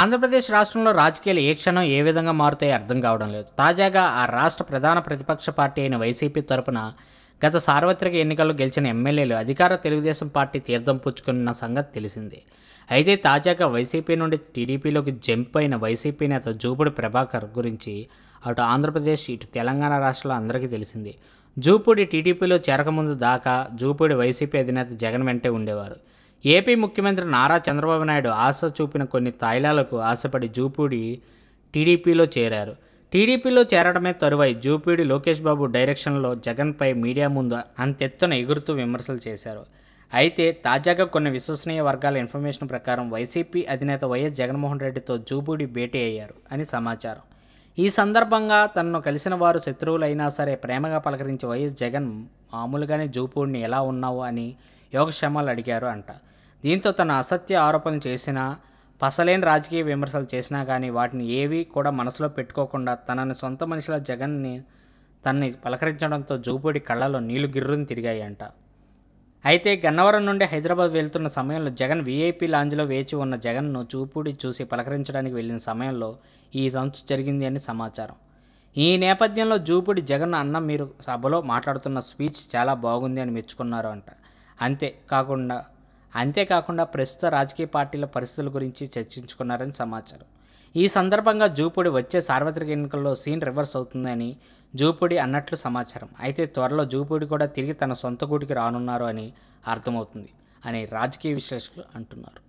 ఆంధ్రప్రదేశ్ రాష్ట్రంలో రాజకీయాలు ఏ క్షణం ఏ విధంగా మారుతాయో అర్థం కావడం లేదు తాజాగా ఆ రాష్ట్ర ప్రధాన ప్రతిపక్ష పార్టీ అయిన వైసీపీ తరపున గత సార్వత్రిక ఎన్నికల్లో గెలిచిన ఎమ్మెల్యేలు అధికార తెలుగుదేశం పార్టీ తీర్థం పుచ్చుకున్న సంగతి తెలిసింది అయితే తాజాగా వైసీపీ నుండి టీడీపీలోకి జంప్ అయిన వైసీపీ నేత జూపుడి ప్రభాకర్ గురించి అటు ఆంధ్రప్రదేశ్ ఇటు తెలంగాణ రాష్ట్రంలో అందరికీ తెలిసింది జూపూడి టీడీపీలో చేరకముందు దాకా జూపూడి వైసీపీ అధినేత జగన్ వెంటే ఉండేవారు ఏపీ ముఖ్యమంత్రి నారా చంద్రబాబు నాయుడు ఆశ చూపిన కొన్ని తాయిలాలకు ఆశపడి జూపూడి టీడీపీలో చేరారు టీడీపీలో చేరడమే తరువై జూపీడి లోకేష్ బాబు డైరెక్షన్లో జగన్పై మీడియా ముందు అంతెత్తున ఎగురుతూ విమర్శలు చేశారు అయితే తాజాగా కొన్ని విశ్వసనీయ వర్గాల ఇన్ఫర్మేషన్ ప్రకారం వైసీపీ అధినేత వైఎస్ జగన్మోహన్ రెడ్డితో జూపూడి భేటీ అయ్యారు అని సమాచారం ఈ సందర్భంగా తనను కలిసిన వారు శత్రువులైనా సరే ప్రేమగా పలకరించే వైఎస్ జగన్ మామూలుగానే జూపూడిని ఎలా ఉన్నావు అని యోగక్షేమాలు అడిగారు అంట దీంతో తన అసత్య ఆరోపణలు చేసినా పసలేని రాజకీయ విమర్శలు చేసినా కానీ వాటిని ఏవి కూడా మనసులో పెట్టుకోకుండా తనని సొంత మనిషిలా జగన్ని తనని పలకరించడంతో జూపూడి కళ్ళలో నీళ్లు గిర్రుని తిరిగాయంట అయితే గన్నవరం నుండి హైదరాబాద్ వెళ్తున్న సమయంలో జగన్ వీఐపీ లాంజ్లో వేచి ఉన్న జగన్ను చూపుడి చూసి పలకరించడానికి వెళ్ళిన సమయంలో ఈ సంచు జరిగింది అని సమాచారం ఈ నేపథ్యంలో జూపుడి జగన్ అన్న మీరు సభలో మాట్లాడుతున్న స్పీచ్ చాలా బాగుంది అని మెచ్చుకున్నారు అంట అంతేకాకుండా అంతేకాకుండా ప్రస్తుత రాజకీయ పార్టీల పరిస్థితుల గురించి చర్చించుకున్నారని సమాచారం ఈ సందర్భంగా జూపూడి వచ్చే సార్వత్రిక ఎన్నికల్లో సీన్ రివర్స్ అవుతుందని జూపూడి అన్నట్లు సమాచారం అయితే త్వరలో జూపూడి కూడా తిరిగి తన సొంత గూటికి రానున్నారు అని అర్థమవుతుంది అని రాజకీయ విశ్లేషకులు అంటున్నారు